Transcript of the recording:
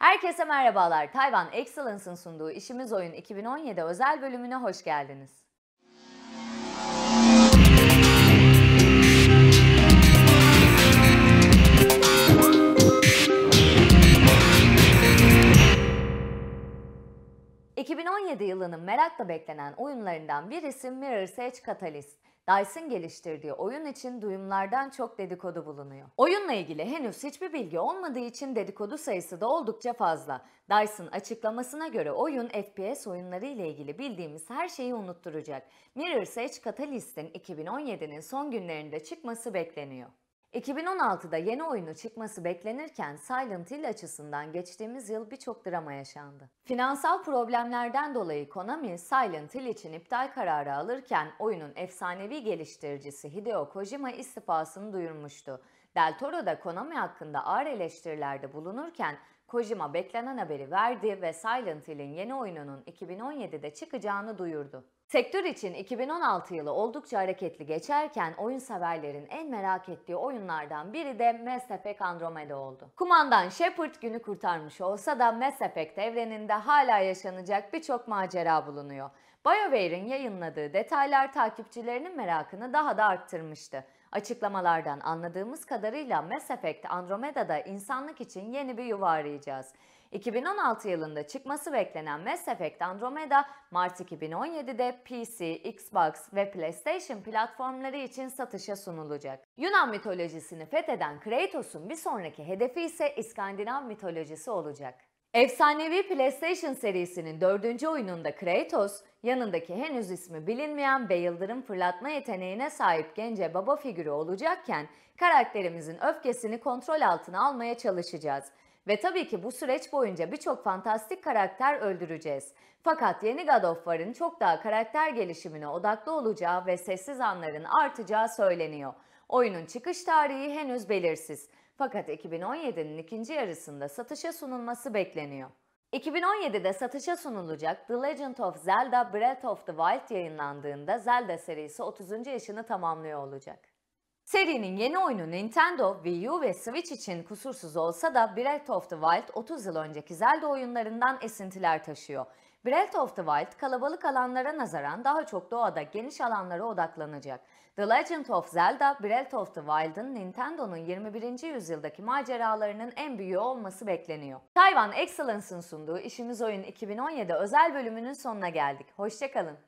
Herkese merhabalar. Tayvan Excellence'ın sunduğu İşimiz Oyun 2017 özel bölümüne hoş geldiniz. ...2017 yılının merakla beklenen oyunlarından birisi Mirror's Edge Catalyst. Dyson geliştirdiği oyun için duyumlardan çok dedikodu bulunuyor. Oyunla ilgili henüz hiçbir bilgi olmadığı için dedikodu sayısı da oldukça fazla. Dyson açıklamasına göre oyun FPS oyunları ile ilgili bildiğimiz her şeyi unutturacak. Mirror's Edge Catalyst'in 2017'nin son günlerinde çıkması bekleniyor. 2016'da yeni oyunu çıkması beklenirken Silent Hill açısından geçtiğimiz yıl birçok drama yaşandı. Finansal problemlerden dolayı Konami Silent Hill için iptal kararı alırken oyunun efsanevi geliştiricisi Hideo Kojima istifasını duyurmuştu. Del Toro da Konami hakkında ağır eleştirilerde bulunurken Kojima beklenen haberi verdi ve Silent Hill'in yeni oyununun 2017'de çıkacağını duyurdu. Sektör için 2016 yılı oldukça hareketli geçerken oyun severlerin en merak ettiği oyunlardan biri de Mass Effect Andromeda oldu. Kumandan Shepard günü kurtarmış olsa da Mass Effect evreninde hala yaşanacak birçok macera bulunuyor. BioWare'in yayınladığı detaylar takipçilerinin merakını daha da arttırmıştı. Açıklamalardan anladığımız kadarıyla Mass Effect Andromeda'da insanlık için yeni bir yuva arayacağız. 2016 yılında çıkması beklenen Mass Effect Andromeda, Mart 2017'de PC, Xbox ve PlayStation platformları için satışa sunulacak. Yunan mitolojisini fetheden Kratos'un bir sonraki hedefi ise İskandinav mitolojisi olacak. Efsanevi PlayStation serisinin dördüncü oyununda Kratos, yanındaki henüz ismi bilinmeyen ve yıldırım fırlatma yeteneğine sahip gence baba figürü olacakken karakterimizin öfkesini kontrol altına almaya çalışacağız. Ve tabii ki bu süreç boyunca birçok fantastik karakter öldüreceğiz. Fakat yeni God of War'ın çok daha karakter gelişimine odaklı olacağı ve sessiz anların artacağı söyleniyor. Oyunun çıkış tarihi henüz belirsiz. Fakat 2017'nin ikinci yarısında satışa sunulması bekleniyor. 2017'de satışa sunulacak The Legend of Zelda Breath of the Wild yayınlandığında Zelda serisi 30. yaşını tamamlıyor olacak. Serinin yeni oyunu Nintendo, Wii U ve Switch için kusursuz olsa da Breath of the Wild 30 yıl önceki Zelda oyunlarından esintiler taşıyor. Breath of the Wild kalabalık alanlara nazaran daha çok doğada geniş alanlara odaklanacak. The Legend of Zelda Breath of the Wild'ın Nintendo'nun 21. yüzyıldaki maceralarının en büyüğü olması bekleniyor. Tayvan Excellence'ın sunduğu İşimiz Oyun 2017 özel bölümünün sonuna geldik. Hoşçakalın.